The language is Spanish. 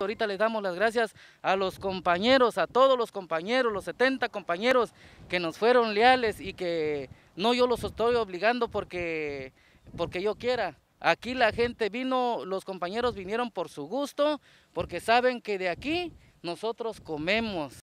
Ahorita les damos las gracias a los compañeros, a todos los compañeros, los 70 compañeros que nos fueron leales y que no yo los estoy obligando porque, porque yo quiera. Aquí la gente vino, los compañeros vinieron por su gusto, porque saben que de aquí nosotros comemos.